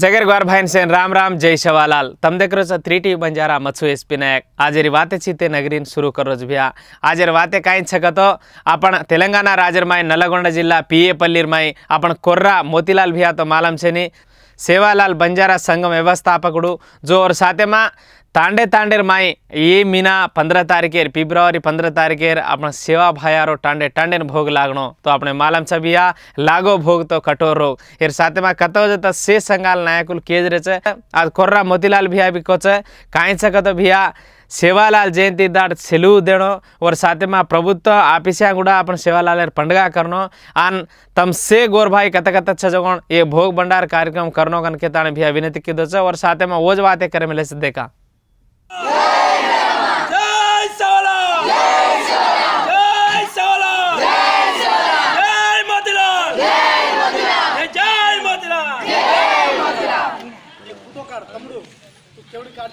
જગેરગવાર ભાઈ સેન રામ રામ જય શવાલાલ તમ દેખરો છો થ્રી ટી બંજારા મચ્છુ એસપી નાયક આજેરી વાતે છે તે નગરીન શરૂ કરો જ ભ્યા આજેર વાતે કાંઈ છકતો આપણ તેલંગાણા રાજરમાય નલગોંડા જિલ્લા પીએ પલ્લીરમાય આપણ કોર્રા મોતીલાલ ભ્યા તો માલમ છે ની सेवालाल बंजारा संघ व्यवस्थापक जोर सातेमा तांडे तांडेर माय ये मीना पंद्रह तारीखेर फिब्रुवरी पंद्रह तारीखेर अपना सेवा भयारो टांडे टांडे भोग लागनो तो अपने मालम छबिया लागो भोग तो कठोर रोग इर साथ में कतो जता से संगाल नायकुल केज रचे आज कोर्रा मोतीलाल भैया भी कोचे कायचा कतो भैया सेवालाल ಸೇವಾಲಾಲ್ ಜಯಂತಿ ದಾಟ್ ಸೆಲುವುದೇಣೋ ಅವ್ರ ಸಾಥೆ ಮಾ ಪ್ರಭುತ್ವ ಆಫೀಸ್ಯಾಗ ಕೂಡ ಆಪಣ ಸೇವಾಲಾಲ್ पंडगा करनो आन तम से गोर भाई कत कत छ जगह ये भोग भंडार कार्यक्रम करनो कन के ताने भी अभिनति की दोच और साथ में ओज जो बातें करे मिले से देखा